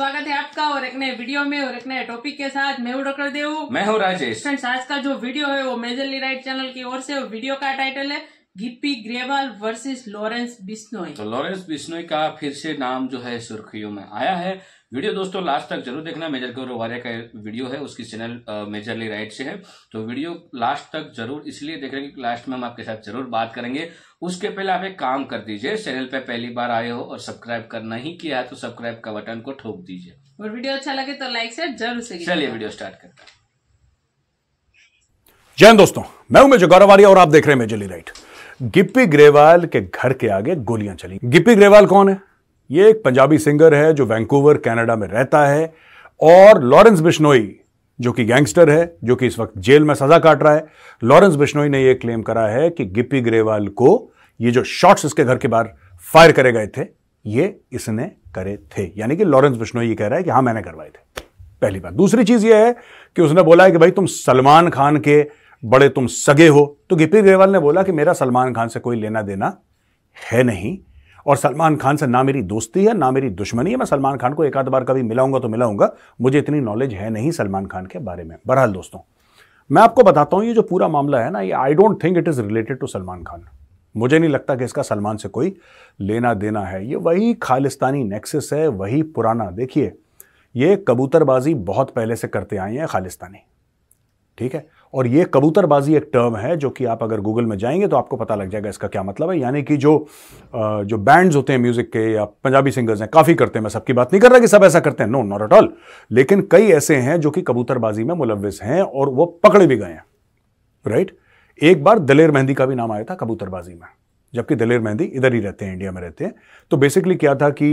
स्वागत है आपका और एक नए वीडियो में और एक नए टॉपिक के साथ मैं हूँ डॉक्टर देव मैं हूँ राजेश फ्रेंड्स आज का जो वीडियो है वो मेजरली राइट चैनल की ओर से वीडियो का टाइटल है गिप्पी ग्रेवाल वर्सेस लॉरेंस बिश्नोई तो लॉरेंस बिश्नोई का फिर से नाम जो है सुर्खियों में आया है वीडियो दोस्तों लास्ट तक जरूर देखना मेजर गौरव वारिया का वीडियो है उसकी चैनल मेजरली राइट से है तो वीडियो लास्ट तक जरूर इसलिए देख रहे हैं कि लास्ट में हम आपके साथ जरूर बात करेंगे उसके पहले आप एक काम कर दीजिए चैनल पे पहली बार आए हो और सब्सक्राइब करना ही किया है तो सब्सक्राइब का बटन को ठोक दीजिए और वीडियो अच्छा लगे तो लाइक से जरूर से चलिए वीडियो स्टार्ट कर जैन दोस्तों मैं हूं मेजर गौरव वारिया और आप देख रहे हैं मेजरली राइट गिप्पी ग्रेवाल के घर के आगे गोलियां चली गिप्पी ग्रेवाल कौन है ये एक पंजाबी सिंगर है जो वैंकूवर कनाडा में रहता है और लॉरेंस बिश्नोई जो कि गैंगस्टर है जो कि इस वक्त जेल में सजा काट रहा है लॉरेंस बिश्नोई ने यह क्लेम करा है कि गिप्पी ग्रेवाल को ये जो शॉट्स इसके घर के बाहर फायर करे गए थे ये इसने करे थे यानी कि लॉरेंस बिश्नोई ये कह रहा है कि हाँ मैंने करवाए थे पहली बात दूसरी चीज ये है कि उसने बोला है कि भाई तुम सलमान खान के बड़े तुम सगे हो तो गिप्पी ग्रेवाल ने बोला कि मेरा सलमान खान से कोई लेना देना है नहीं और सलमान खान से ना मेरी दोस्ती है ना मेरी दुश्मनी है मैं सलमान खान को एक आध बार कभी मिलाऊंगा तो मिलाऊंगा मुझे इतनी नॉलेज है नहीं सलमान खान के बारे में बहरहाल दोस्तों मैं आपको बताता हूँ ये जो पूरा मामला है ना ये I don't think it is related to Salman Khan मुझे नहीं लगता कि इसका सलमान से कोई लेना देना है ये वही खालिस्तानी नेक्सेस है वही पुराना देखिए ये कबूतरबाजी बहुत पहले से करते आए हैं खालिस्तानी ठीक है और ये कबूतरबाजी एक टर्म है जो कि आप अगर गूगल में जाएंगे तो आपको पता लग जाएगा इसका क्या मतलब है यानी कि जो जो बैंड्स होते हैं म्यूज़िक के या पंजाबी सिंगर्स हैं काफ़ी करते हैं मैं सबकी बात नहीं कर रहा कि सब ऐसा करते हैं नो नॉट एट ऑल लेकिन कई ऐसे हैं जो कि कबूतरबाजी में मुलविस हैं और वो पकड़े भी गए हैं राइट एक बार दलेर मेहंदी का भी नाम आया था कबूतरबाजी में जबकि दलेर मेहंदी इधर ही रहते हैं इंडिया में रहते हैं तो बेसिकली क्या था कि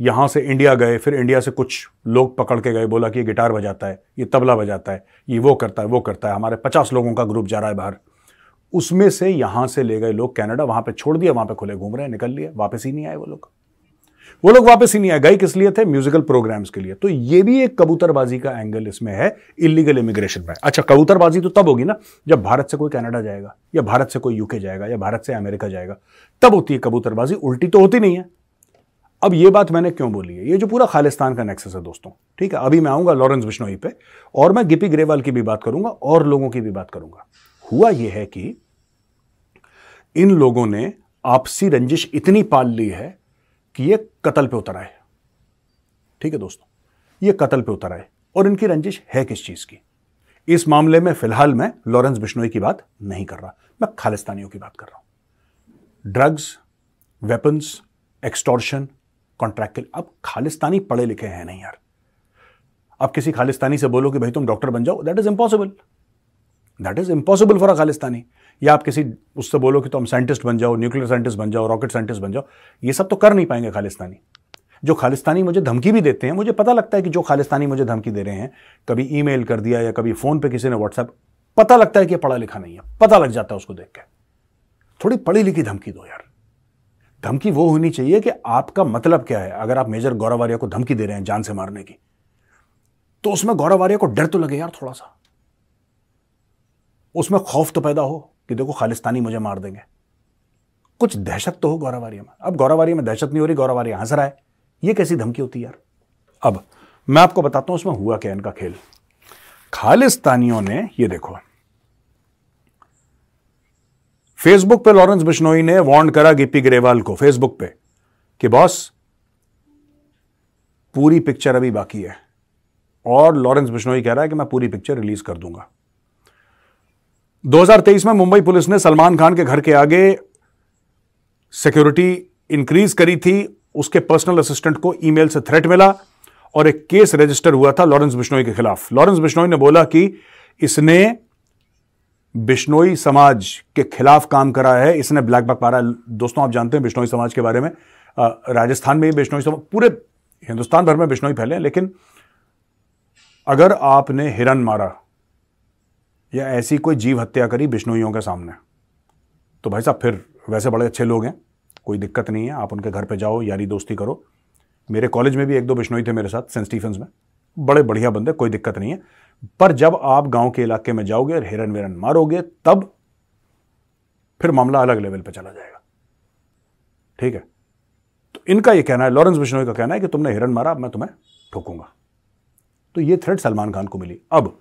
यहाँ से इंडिया गए फिर इंडिया से कुछ लोग पकड़ के गए बोला कि ये गिटार बजाता है ये तबला बजाता है ये वो करता है वो करता है हमारे पचास लोगों का ग्रुप जा रहा है बाहर उसमें से यहाँ से ले गए लोग कैनेडा वहाँ पर छोड़ दिया वहाँ पर खुले घूम रहे हैं निकल लिए वापस ही नहीं आए वो लोग वो लोग वापस ही नहीं आए गए किस लिए थे म्यूजिकल प्रोग्राम्स के लिए तो ये भी एक कबूतरबाजी का एंगल इसमें है इलीगल इमिग्रेशन में अच्छा कबूतरबाजी तो तब होगी ना जब भारत से कोई कनाडा जाएगा या भारत से कोई यूके जाएगा या भारत से अमेरिका जाएगा तब होती है कबूतरबाजी उल्टी तो होती नहीं है अब ये बात मैंने क्यों बोली है ये जो पूरा खालिस्तान का नेक्सेस है दोस्तों ठीक है अभी मैं आऊँगा लॉरेंस बिश्नोई पे और मैं गिपी ग्रेवाल की भी बात करूंगा और लोगों की भी बात करूंगा हुआ यह है कि इन लोगों ने आपसी रंजिश इतनी पाल ली है कि ये कत्ल पे उतर आए ठीक है दोस्तों ये कत्ल पे उतर आए और इनकी रंजिश है किस चीज़ की इस मामले में फिलहाल मैं लॉरेंस बिश्नोई की बात नहीं कर रहा मैं खालिस्तानियों की बात कर रहा हूं ड्रग्स वेपन्स एक्सटॉर्शन कॉन्ट्रैक्ट के अब खालिस्तानी पढ़े लिखे हैं नहीं यार अब किसी खालिस्तानी से बोलो कि भाई तुम डॉक्टर बन जाओ that is impossible that is impossible for a Khalistani या आप किसी उससे बोलो कि तुम साइंटिस्ट बन जाओ न्यूक्लियर साइंटिस्ट बन जाओ रॉकेट साइंटिस्ट बन जाओ ये सब तो कर नहीं पाएंगे खालिस्तानी जो खालिस्तानी मुझे धमकी भी देते हैं मुझे पता लगता है कि जो खालिस्तानी मुझे धमकी दे रहे हैं कभी ई कर दिया या कभी फ़ोन पर किसी ने व्हाट्सएप पता लगता है कि पढ़ा लिखा नहीं है पता लग जाता है उसको देख के थोड़ी पढ़ी लिखी धमकी दो यार धमकी वो होनी चाहिए कि आपका मतलब क्या है अगर आप मेजर गौरव आर्या को धमकी दे रहे हैं जान से मारने की तो उसमें गौरव आर्या को डर तो लगे यार थोड़ा सा उसमें खौफ तो पैदा हो कि देखो खालिस्तानी मुझे मार देंगे कुछ दहशत तो हो गौरव आर्या में अब गौरव आर्या में दहशत नहीं हो रही गौरव आर्या हंस रहा है ये कैसी धमकी होती यार अब मैं आपको बताता हूं उसमें हुआ क्या इनका खेल खालिस्तानियों ने ये देखो फेसबुक पे लॉरेंस बिश्नोई ने वार्न करा गिप्पी ग्रेवाल को फेसबुक पे कि बॉस पूरी पिक्चर अभी बाकी है और लॉरेंस बिश्नोई कह रहा है कि मैं पूरी पिक्चर रिलीज कर दूंगा 2023 में मुंबई पुलिस ने सलमान खान के घर के आगे सिक्योरिटी इंक्रीज करी थी उसके पर्सनल असिस्टेंट को ईमेल से थ्रेट मिला और एक केस रजिस्टर हुआ था लॉरेंस बिश्नोई के खिलाफ लॉरेंस बिश्नोई ने बोला कि इसने बिश्नोई समाज के खिलाफ काम करा है इसने ब्लैक बक मारा दोस्तों आप जानते हैं बिश्नोई समाज के बारे में राजस्थान में भी बिश्नोई समाज पूरे हिंदुस्तान भर में बिश्नोई फैले लेकिन अगर आपने हिरन मारा या ऐसी कोई जीव हत्या करी बिश्नोइयों के सामने तो भाई साहब फिर वैसे बड़े अच्छे लोग हैं कोई दिक्कत नहीं है आप उनके घर पर जाओ यारी दोस्ती करो मेरे कॉलेज में भी एक दो बिश्नोई थे मेरे साथ सेंट स्टीफन्स में बड़े बढ़िया बंदे कोई दिक्कत नहीं है पर जब आप गांव के इलाके में जाओगे और हिरन विरन मारोगे तब फिर मामला अलग लेवल पर चला जाएगा ठीक है तो इनका ये कहना है लॉरेंस बिश्नोई का कहना है कि तुमने हिरन मारा मैं तुम्हें ठोकूंगा तो ये थ्रेड सलमान खान को मिली अब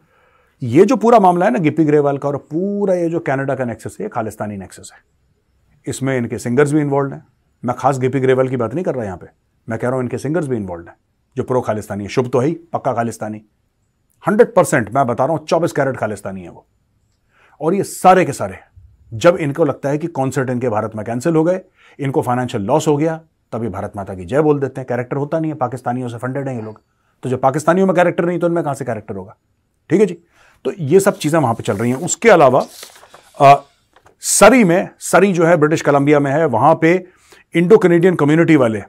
ये जो पूरा मामला है ना गिपी ग्रेवाल का और पूरा ये जो कनाडा का नेक्सस है ये खालिस्तानी नेक्सस है इसमें इनके सिंगर्स भी इन्वॉल्व हैं मैं खास गिपी ग्रेवाल की बात नहीं कर रहा यहां पे मैं कह रहा हूं इनके सिंगर्स भी इन्वॉल्व हैं जो प्रो खालिस्तानी है शुभ तो ही पक्का खालिस्तानी हंड्रेड परसेंट मैं बता रहा हूं चौबीस कैरेट खालिस्तानी है वो और ये सारे के सारे जब इनको लगता है कि कॉन्सर्ट इनके भारत में कैंसिल हो गए इनको फाइनेंशियल लॉस हो गया तभी भारत माता की जय बोल देते हैं कैरेक्टर होता नहीं है पाकिस्तानियों से फंडेड हैं ये लोग तो जब पाकिस्तानियों में कैरेक्टर नहीं तो इनमें कहां से कैरेक्टर होगा ठीक है जी तो ये सब चीज़ें वहां पर चल रही हैं उसके अलावा आ, सरी में सरी जो है ब्रिटिश कोलंबिया में है वहां पे इंडो कनेडियन कम्युनिटी वाले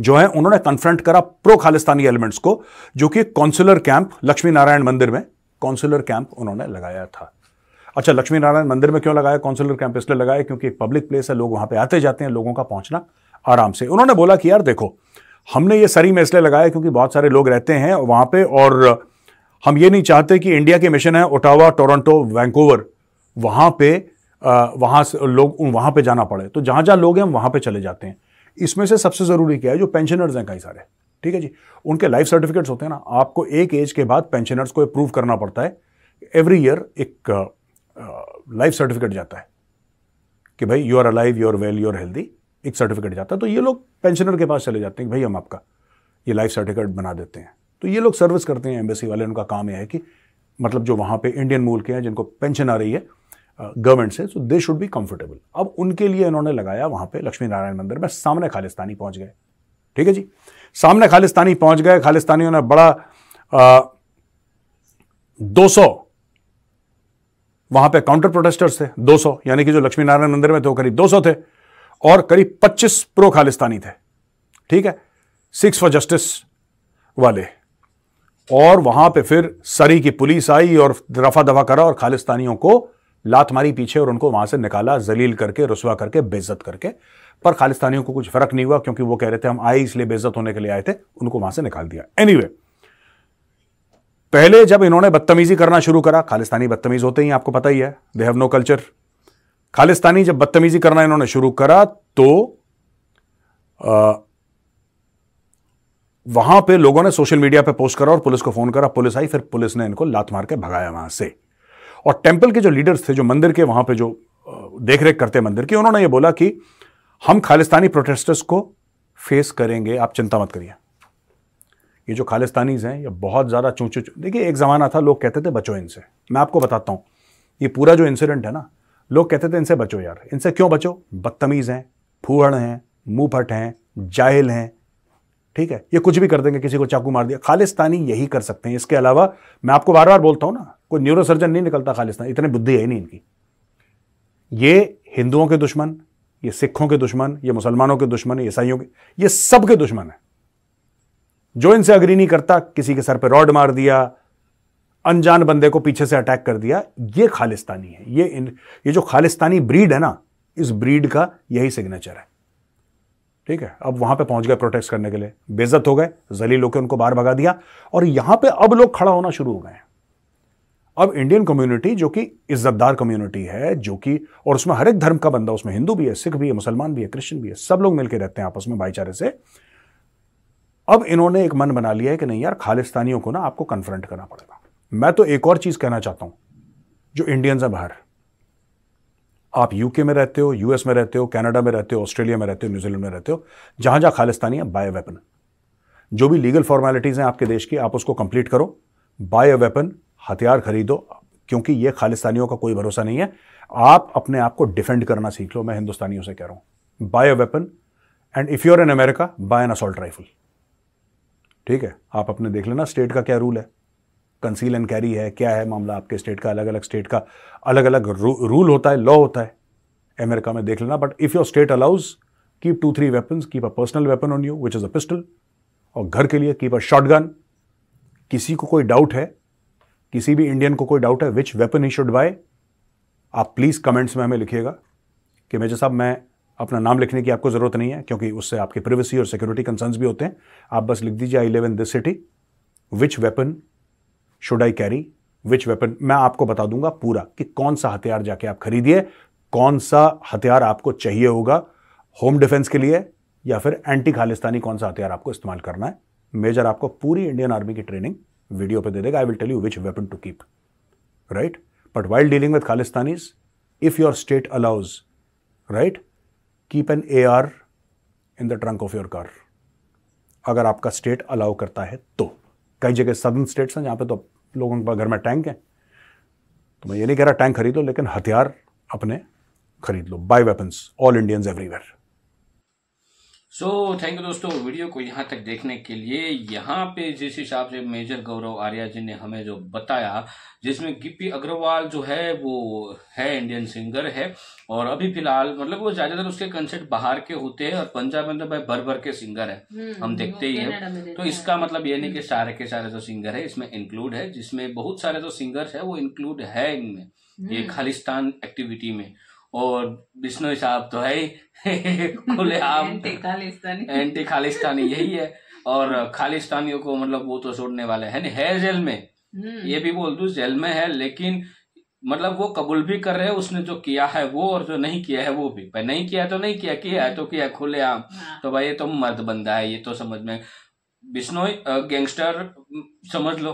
जो है उन्होंने कन्फ्रंट करा प्रो खालिस्तानी एलिमेंट्स को जो कि कौंसुलर कैंप लक्ष्मी नारायण मंदिर में कौंसुलर कैंप उन्होंने लगाया था अच्छा लक्ष्मी नारायण मंदिर में क्यों लगाया कौंसुलर कैंप इसलिए लगाया क्योंकि एक पब्लिक प्लेस है लोग वहां पे आते जाते हैं लोगों का पहुंचना आराम से उन्होंने बोला कि यार देखो हमने ये सरी में इसलिए लगाया क्योंकि बहुत सारे लोग रहते हैं वहां पर और हम ये नहीं चाहते कि इंडिया के मिशन है ओटावा टोरंटो वैंकूवर वहां पे वहां से लोग वहां पे जाना पड़े तो जहां जहां लोग हैं हम वहां पे चले जाते हैं इसमें से सबसे ज़रूरी क्या है जो पेंशनर्स हैं कई सारे ठीक है जी उनके लाइफ सर्टिफिकेट्स होते हैं ना आपको एक एज के बाद पेंशनर्स को अप्रूव करना पड़ता है एवरी ईयर एक लाइफ सर्टिफिकेट जाता है कि भाई you are alive you are well you are healthy एक सर्टिफिकेट जाता है तो ये लोग पेंशनर के पास चले जाते हैं कि भाई हम आपका ये लाइफ सर्टिफिकेट बना देते हैं तो ये लोग सर्विस करते हैं एम्बेसी वाले उनका काम यह है कि मतलब जो वहाँ पे इंडियन मूल के हैं जिनको पेंशन आ रही है गवर्नमेंट से so they should be comfortable अब उनके लिए इन्होंने लगाया वहां पे लक्ष्मी नारायण मंदिर में सामने खालिस्तानी पहुंच गए ठीक है जी सामने खालिस्तानी पहुंच गए खालिस्तानियों ने बड़ा आ, सौ वहां पे काउंटर प्रोटेस्टर्स थे 200 यानी कि जो लक्ष्मी नारायण मंदिर में थे वो करीब 200 थे और करीब 25 प्रो खालिस्तानी थे ठीक है सिक्स फॉर जस्टिस वाले और वहां पे फिर सरी की पुलिस आई और रफा दफा करा और खालिस्तानियों को लात मारी पीछे और उनको वहां से निकाला जलील करके रसुआ करके बेजत करके पर खालिस्तानियों को कुछ फर्क नहीं हुआ क्योंकि वो कह रहे थे हम आए इसलिए बेजत होने के लिए आए थे उनको वहां से निकाल दिया एनी anyway, पहले जब इन्होंने बदतमीजी करना शुरू करा खालिस्तानी बदतमीज होते ही आपको पता ही है they have no culture Khalistani जब बदतमीजी करना इन्होंने शुरू करा तो आ, वहां पे लोगों ने सोशल मीडिया पे पोस्ट करा और पुलिस को फोन करा पुलिस आई फिर पुलिस ने इनको लात मार के भगाया वहां से और टेम्पल के जो लीडर्स थे जो मंदिर के वहां पर जो देख रेख करते मंदिर की उन्होंने ये बोला कि हम खालिस्तानी प्रोटेस्टर्स को फेस करेंगे आप चिंता मत करिए ये जो खालिस्तानीज़ हैं ये बहुत ज़्यादा चू देखिए एक ज़माना था लोग कहते थे बचो इनसे मैं आपको बताता हूं ये पूरा जो इंसिडेंट है ना लोग कहते थे इनसे बचो यार इनसे क्यों बचो बदतमीज़ हैं फूहड़ हैं मुँह फट हैं जाहिल हैं ठीक है ये कुछ भी कर देंगे किसी को चाकू मार दिया खालिस्तानी यही कर सकते हैं इसके अलावा मैं आपको बार बार बोलता हूँ ना कोई न्यूरो सर्जन नहीं निकलता खालिस्तान इतने बुद्धि है नहीं इनकी ये हिंदुओं के दुश्मन ये सिखों के दुश्मन ये मुसलमानों के दुश्मन ईसाइयों के ये सब के दुश्मन है जो इनसे अग्री नहीं करता किसी के सर पर रॉड मार दिया अनजान बंदे को पीछे से अटैक कर दिया ये खालिस्तानी है ये इन, ये जो खालिस्तानी ब्रीड है ना इस ब्रीड का यही सिग्नेचर है ठीक है अब वहां पे पहुंच गए प्रोटेस्ट करने के लिए बेजत हो गए जली लोग उनको बाहर भगा दिया और यहां पे अब लोग खड़ा होना शुरू हो गए अब इंडियन कम्युनिटी जो कि इज्जतदार कम्युनिटी है जो कि और उसमें हर एक धर्म का बंदा उसमें हिंदू भी है सिख भी है मुसलमान भी है क्रिश्चियन भी है सब लोग मिलकर रहते हैं आपस में भाईचारे से अब इन्होंने एक मन बना लिया है कि नहीं यार खालिस्तानियों को ना आपको कन्फ्रंट करना पड़ेगा मैं तो एक और चीज़ कहना चाहता हूं जो इंडियंस है बाहर आप यूके में रहते हो यूएस में रहते हो कनाडा में रहते हो ऑस्ट्रेलिया में रहते हो न्यूजीलैंड में रहते हो जहां जहां खालिस्तानी है बाय वेपन जो भी लीगल फॉर्मेलिटीज़ हैं आपके देश की आप उसको कंप्लीट करो बाय वेपन हथियार खरीदो क्योंकि ये खालिस्तानियों का कोई भरोसा नहीं है आप अपने आप को डिफेंड करना सीख लो मैं हिंदुस्तानियों से कह रहा हूं buy a weapon and if you're in America buy an assault rifle ठीक है आप अपने देख लेना स्टेट का क्या रूल है कंसील एंड कैरी है क्या है मामला आपके स्टेट का अलग अलग स्टेट का अलग अलग रू, रूल होता है लॉ होता है अमेरिका में देख लेना but if your state allows keep two three weapon keep a personal weapon on you which is a pistol और घर के लिए कीप अ शॉटगन किसी को कोई डाउट है किसी भी इंडियन को कोई डाउट है which weapon he should buy आप प्लीज़ कमेंट्स में हमें लिखिएगा कि मेजर साहब मैं अपना नाम लिखने की आपको ज़रूरत नहीं है क्योंकि उससे आपकी प्रिवेसी और सिक्योरिटी कंसर्न्स भी होते हैं आप बस लिख दीजिए I live in this city which weapon should I carry which weapon मैं आपको बता दूंगा पूरा कि कौन सा हथियार जाके आप खरीदिए कौन सा हथियार आपको चाहिए होगा होम डिफेंस के लिए या फिर एंटी खालिस्तानी कौन सा हथियार आपको इस्तेमाल करना है मेजर आपको पूरी इंडियन आर्मी की ट्रेनिंग वीडियो पे दे देगा I will tell you which weapon to keep right but while dealing with Khalistanis if your state allows right keep an A R in the trunk of your car अगर आपका state allow करता है तो कई जगह सदन स्टेट्स हैं जहाँ पे तो लोगों के पास घर में टैंक है तो मैं ये नहीं कह रहा टैंक खरीदो लेकिन हथियार अपने खरीद लो buy weapons all Indians everywhere so thank you दोस्तों वीडियो को यहाँ तक देखने के लिए यहाँ पे जिस हिसाब से मेजर गौरव आर्या जी ने हमें जो बताया जिसमें गिप्पी अग्रवाल जो है वो है इंडियन सिंगर है और अभी फिलहाल मतलब वो ज्यादातर उसके कंसर्ट बाहर के होते हैं और पंजाब में तो भाई भर भर के सिंगर है हम्म, हम देखते ही हैं तो इसका मतलब ये नहीं हम्म। कि सारे के सारे जो सिंगर है इसमें इंक्लूड है जिसमें बहुत सारे जो सिंगर है वो इंक्लूड है इनमें ये हम्म। खालिस्तान एक्टिविटी में और बिश्नोई साहब तो है खुले खालिस्तानी एंटी खालिस्तानी यही है और खालिस्तानियों को मतलब वो तो छोड़ने वाले है है जेल में हम्म। ये भी बोल दू जेल में है लेकिन मतलब वो कबूल भी कर रहे हैं उसने जो किया है वो और जो नहीं किया है वो भी भाई नहीं किया तो नहीं किया किया है तो किया खुले आम हाँ। तो भाई ये तो मर्द बंदा है ये तो समझ में बिश्नोई गैंगस्टर समझ लो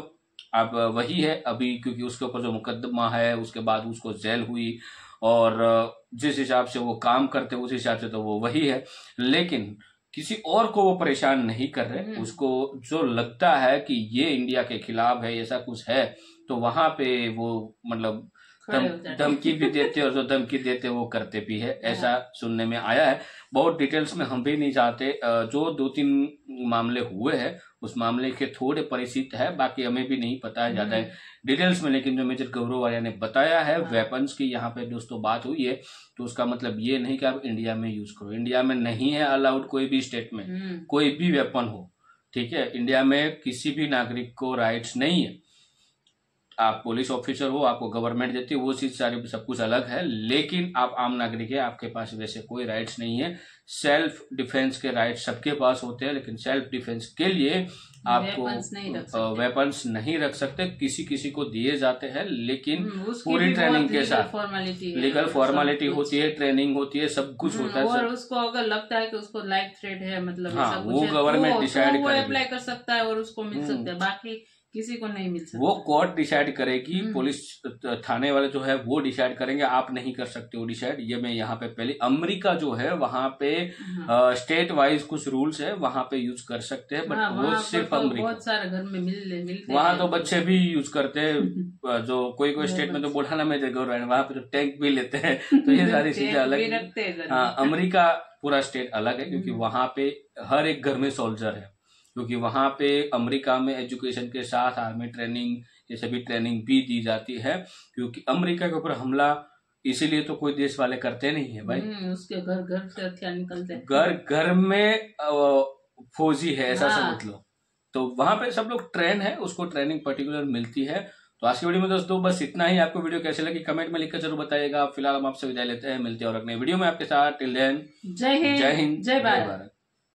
अब वही है अभी क्योंकि उसके ऊपर जो मुकदमा है उसके बाद उसको जेल हुई और जिस हिसाब से वो काम करते उस हिसाब से तो वो वही है लेकिन किसी और को वो परेशान नहीं कर रहे हम्म। उसको जो लगता है कि ये इंडिया के खिलाफ है ऐसा कुछ है तो वहां पे वो मतलब धमकी भी देते और जो धमकी देते वो करते भी है ऐसा हाँ। सुनने में आया है बहुत डिटेल्स में हम भी नहीं जाते जो दो तीन मामले हुए हैं उस मामले के थोड़े परिचित है बाकी हमें भी नहीं पता है ज्यादा हम्म। डिटेल्स में लेकिन जो मेजर गौरव आर्या ने बताया है हाँ। वेपन्स की यहाँ पे दोस्तों बात हुई है तो उसका मतलब ये नहीं कि आप इंडिया में यूज करो इंडिया में नहीं है अलाउड कोई भी स्टेट में हम्म। कोई भी वेपन हो ठीक है इंडिया में किसी भी नागरिक को राइट्स नहीं है आप पुलिस ऑफिसर हो आपको गवर्नमेंट देती है वो चीज़ सारी सब कुछ अलग है लेकिन आप आम नागरिक है आपके पास वैसे कोई राइट्स नहीं है सेल्फ डिफेंस के राइट्स सबके पास होते हैं लेकिन सेल्फ डिफेंस के लिए आपको वेपन्स नहीं रख सकते किसी किसी को दिए जाते हैं लेकिन हम्म, पूरी ट्रेनिंग के साथ फॉर्मेलिटी लीगल फॉर्मेलिटी होती है ट्रेनिंग होती है सब कुछ हम्म, होता है उसको अगर लगता है कि उसको लाइफ थ्रेड है मतलब हाँ, वो गवर्नमेंट तो डिसाइड कर सकता है और उसको मिल हम्म। सकता है बाकी किसी को नहीं मिल सकता वो कोर्ट डिसाइड करेगी पुलिस हम्म। थाने वाले जो है वो डिसाइड करेंगे आप नहीं कर सकते हो डिसाइड ये मैं यहाँ पे पहले अमेरिका जो है वहाँ पे स्टेट हाँ। वाइज कुछ रूल्स है वहाँ पे यूज कर सकते हैं बट हाँ, वो सिर्फ तो अमरीका बहुत सारे घर में मिल मिलते वहाँ तो बच्चे भी यूज करते हैं जो कोई कोई स्टेट में तो बुढ़ाना में जगह वहाँ पे तो टैंक भी लेते हैं तो ये सारी चीजें अलग हाँ अमरीका पूरा स्टेट अलग है क्योंकि हम्म। वहाँ पे हर एक घर में सोल्जर है क्योंकि वहाँ पे अमेरिका में एजुकेशन के साथ आर्मी ट्रेनिंग ये सभी ट्रेनिंग भी दी जाती है क्योंकि अमेरिका के ऊपर हमला इसीलिए तो कोई देश वाले करते नहीं है भाई हम्म, उसके घर घर से हथियार निकलते हैं घर घर में फौजी है ऐसा हाँ। समझ लो तो वहां पे सब लोग ट्रेन है उसको ट्रेनिंग पर्टिकुलर मिलती है तो आज की वीडियो में दोस्तों बस इतना ही आपको वीडियो कैसे लगी कमेंट में लिखकर जरूर बताइएगा फिलहाल हम आपसे विदाई लेते हैं मिलते हैं और अगले वीडियो में आपके साथ टिल देन जय हिंद जय हिंद जय भारत